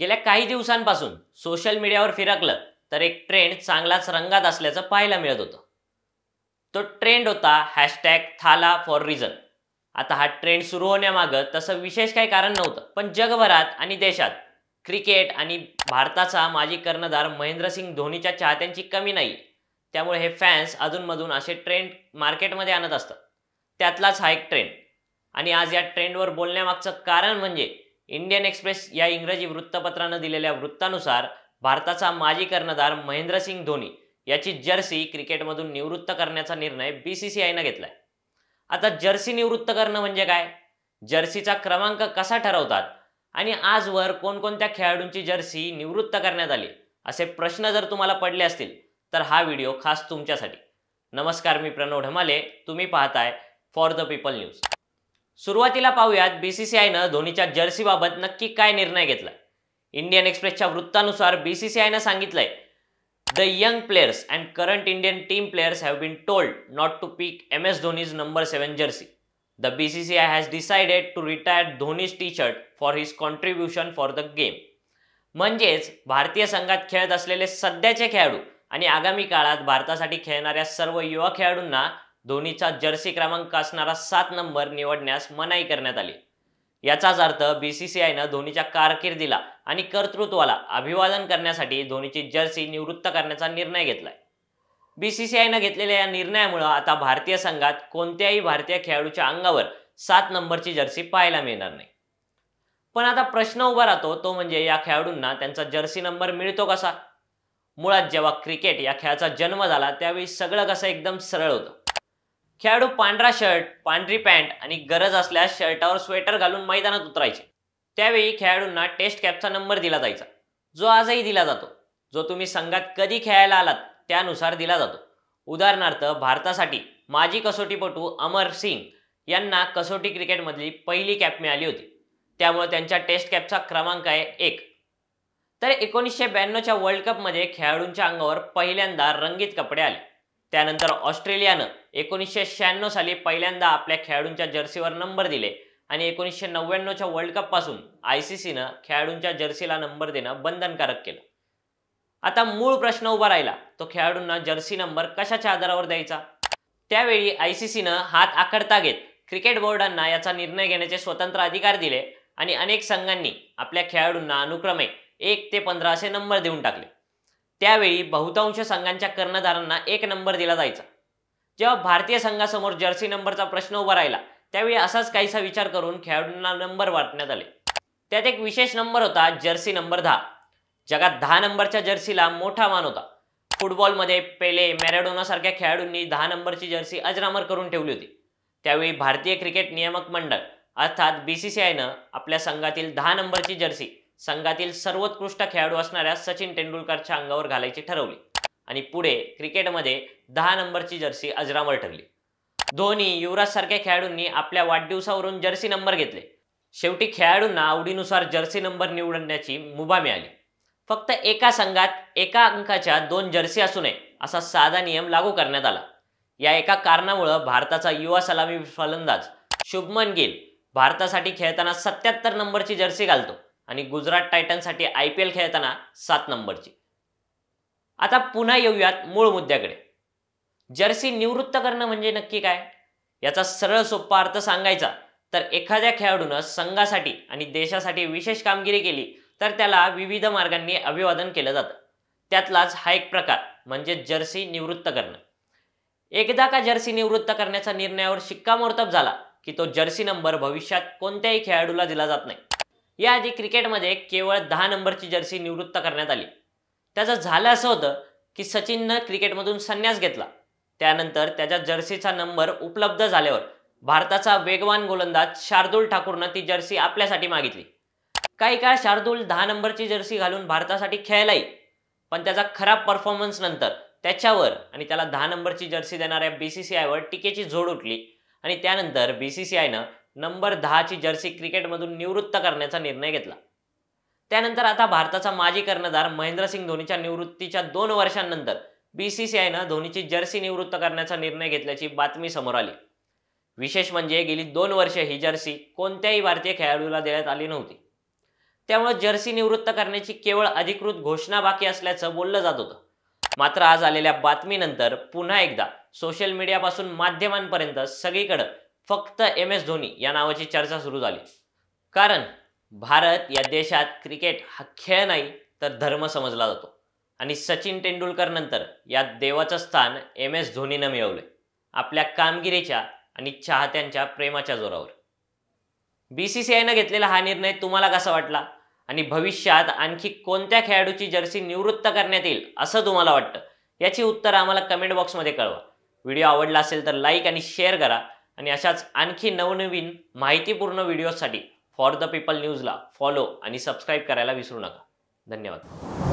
गेल्या काही दिवसांपासून सोशल मीडियावर फिरकलं तर एक ट्रेंड चांगलाच रंगात असल्याचं पाहायला मिळत होतं तो ट्रेंड होता हॅशटॅग थाला फॉर रिझन आता हा ट्रेंड सुरू होण्यामागं तसं विशेष काही कारण नव्हतं पण जगभरात आणि देशात क्रिकेट आणि भारताचा माजी कर्णधार महेंद्रसिंग धोनीच्या चाहत्यांची कमी नाही त्यामुळे हे फॅन्स अधूनमधून असे ट्रेंड मार्केटमध्ये आणत असतात त्यातलाच हा एक ट्रेंड आणि आज या ट्रेंडवर बोलण्यामागचं कारण म्हणजे इंडियन एक्सप्रेस या इंग्रजी वृत्तपत्रानं दिलेल्या वृत्तानुसार भारताचा माजी कर्णधार महेंद्रसिंग धोनी याची जर्सी क्रिकेटमधून निवृत्त करण्याचा निर्णय बी सी सी आयनं घेतलाय आता जर्सी निवृत्त करणं म्हणजे काय जर्सीचा क्रमांक कसा ठरवतात आणि आजवर कोणकोणत्या खेळाडूंची जर्सी निवृत्त करण्यात आली असे प्रश्न जर तुम्हाला पडले असतील तर हा व्हिडिओ खास तुमच्यासाठी नमस्कार मी प्रणव ढमाले तुम्ही पाहताय फॉर द पीपल न्यूज सुरुवातीला पाहूयात आयनं धोनीच्या जर्सीबाबत नक्की काय निर्णय घेतला इंडियन एक्सप्रेसच्या वृत्तानुसार आयनं सांगितलंय the young players and current Indian team players have been told not to pick M S Dhoni's number seven jersey the BCCI has decided to retire Dhoni's T shirt for his contribution for the game म्हणजेच भारतीय संघात खेळत असलेले सध्याचे खेळाडू आणि आगामी काळात भारतासाठी खेळणाऱ्या सर्व युवा खेळाडूंना धोनीचा जर्सी क्रमांक असणारा सात नंबर निवडण्यास मनाई करण्यात आली याचाच अर्थ आयनं धोनीच्या कारकिर्दीला आणि कर्तृत्वाला अभिवादन करण्यासाठी धोनीची जर्सी निवृत्त करण्याचा निर्णय घेतलाय बीसीसीआयनं घेतलेल्या या निर्णयामुळे आता भारतीय संघात कोणत्याही भारतीय खेळाडूच्या अंगावर सात नंबरची जर्सी पाहायला मिळणार नाही पण आता प्रश्न उभा राहतो तो म्हणजे या खेळाडूंना त्यांचा जर्सी नंबर मिळतो कसा मुळात जेव्हा क्रिकेट या खेळाचा जन्म झाला त्यावेळी सगळं कसं एकदम सरळ होतं खेळाडू पांढरा शर्ट पांढरी पॅन्ट आणि गरज असल्यास शर्टावर स्वेटर घालून मैदानात उतरायचे त्यावेळी खेळाडूंना टेस्ट कॅपचा नंबर दिला जायचा जो आजही दिला जातो जो तुम्ही संघात कधी खेळायला आलात त्यानुसार दिला जातो उदाहरणार्थ भारतासाठी माजी कसोटीपटू अमर सिंग यांना कसोटी क्रिकेटमधली पहिली कॅप मिळाली होती त्यामुळे त्यांच्या टेस्ट कॅपचा क्रमांक आहे एक तर एकोणीसशे ब्याण्णवच्या वर्ल्ड कपमध्ये खेळाडूंच्या अंगावर पहिल्यांदा रंगीत कपडे आले त्यानंतर ऑस्ट्रेलियानं एकोणीसशे शहाण्णव साली पहिल्यांदा आपल्या खेळाडूंच्या जर्सीवर नंबर दिले आणि एकोणीसशे नव्याण्णवच्या वर्ल्ड कपपासून आय सी सीनं खेळाडूंच्या जर्सीला नंबर देणं बंधनकारक केलं आता मूळ प्रश्न उभा राहिला तो खेळाडूंना जर्सी नंबर कशाच्या आधारावर द्यायचा त्यावेळी आय सी सीनं हात आखडता घेत क्रिकेट बोर्डांना याचा निर्णय घेण्याचे स्वतंत्र अधिकार दिले आणि अनेक संघांनी आपल्या खेळाडूंना अनुक्रमे एक ते पंधरा असे नंबर देऊन टाकले त्यावेळी बहुतांश संघांच्या कर्णधारांना एक नंबर दिला जायचा जेव्हा भारतीय संघासमोर जर्सी नंबरचा प्रश्न उभा राहिला त्यावेळी असाच काहीसा विचार करून खेळाडूंना नंबर वाटण्यात आले त्यात एक विशेष नंबर होता जर्सी नंबर दहा जगात दहा नंबरच्या जर्सीला मोठा मान होता फुटबॉलमध्ये पेले मॅरेडोनासारख्या खेळाडूंनी दहा नंबरची जर्सी अजरामर करून ठेवली होती त्यावेळी भारतीय क्रिकेट नियामक मंडळ अर्थात बी सी सी आयनं आपल्या संघातील दहा नंबरची जर्सी संघातील सर्वोत्कृष्ट खेळाडू असणाऱ्या सचिन तेंडुलकरच्या अंगावर घालायची ठरवली आणि पुढे क्रिकेटमध्ये दहा नंबरची जर्सी अजरामर ठरली धोनी युवराज सारख्या खेळाडूंनी आपल्या वाढदिवसावरून जर्सी नंबर घेतले शेवटी खेळाडूंना आवडीनुसार जर्सी नंबर निवडण्याची मुभा मिळाली फक्त एका संघात एका अंकाच्या दोन जर्सी असू नये असा साधा नियम लागू करण्यात आला या एका कारणामुळं भारताचा युवा सलामी फलंदाज शुभमन गिल भारतासाठी खेळताना सत्याहत्तर नंबरची जर्सी घालतो आणि गुजरात टायटन्ससाठी आय पी एल खेळताना सात नंबरची आता पुन्हा येऊयात मूळ मुद्द्याकडे जर्सी निवृत्त करणं म्हणजे नक्की काय याचा सरळ सोपा अर्थ सांगायचा तर एखाद्या खेळाडूनं संघासाठी आणि देशासाठी विशेष कामगिरी केली तर त्याला विविध मार्गांनी अभिवादन केलं जातं त्यातलाच हा एक प्रकार म्हणजे जर्सी निवृत्त करणं एकदा का जर्सी निवृत्त करण्याचा निर्णयावर शिक्कामोर्तब झाला की तो जर्सी नंबर भविष्यात कोणत्याही खेळाडूला दिला जात नाही याआधी क्रिकेटमध्ये केवळ दहा नंबरची जर्सी निवृत्त करण्यात आली त्याचं झालं असं होतं की सचिननं क्रिकेटमधून संन्यास घेतला त्यानंतर त्याच्या जर्सीचा नंबर उपलब्ध झाल्यावर भारताचा वेगवान गोलंदाज शार्दूल ठाकूरनं ती जर्सी आपल्यासाठी मागितली काही काळ शार्दूल दहा नंबरची जर्सी घालून भारतासाठी खेळलाही पण त्याचा खराब परफॉर्मन्स नंतर त्याच्यावर आणि त्याला दहा नंबरची जर्सी देणाऱ्या आयवर टीकेची झोड उठली आणि त्यानंतर बीसीसीआयनं नंबर दहाची जर्सी क्रिकेटमधून निवृत्त करण्याचा निर्णय घेतला त्यानंतर आता भारताचा माजी कर्णधार महेंद्रसिंग धोनीच्या निवृत्तीच्या दोन वर्षांनंतर बीसीसीआयनं धोनीची जर्सी निवृत्त करण्याचा निर्णय घेतल्याची बातमी समोर आली विशेष म्हणजे गेली दोन वर्ष ही जर्सी कोणत्याही भारतीय खेळाडूला देण्यात आली नव्हती त्यामुळे जर्सी निवृत्त करण्याची केवळ अधिकृत घोषणा बाकी असल्याचं बोललं जात होतं मात्र आज आलेल्या बातमीनंतर पुन्हा एकदा सोशल मीडियापासून माध्यमांपर्यंत सगळीकडं फक्त एम एस धोनी या नावाची चर्चा सुरू झाली कारण भारत या देशात क्रिकेट हा खेळ नाही तर धर्म समजला जातो आणि सचिन तेंडुलकरनंतर या देवाचं स्थान एम एस धोनीनं मिळवले आपल्या कामगिरीच्या आणि चाहत्यांच्या प्रेमाच्या जोरावर बी सी सी आयनं घेतलेला हा निर्णय तुम्हाला कसा वाटला आणि भविष्यात आणखी कोणत्या खेळाडूची जर्सी निवृत्त करण्यात येईल असं तुम्हाला वाटतं याची उत्तर आम्हाला कमेंट बॉक्समध्ये कळवा व्हिडिओ आवडला असेल तर लाईक आणि शेअर करा आणि अशाच आणखी नवनवीन माहितीपूर्ण व्हिडिओसाठी फॉर द पीपल न्यूजला फॉलो आणि सबस्क्राईब करायला विसरू नका धन्यवाद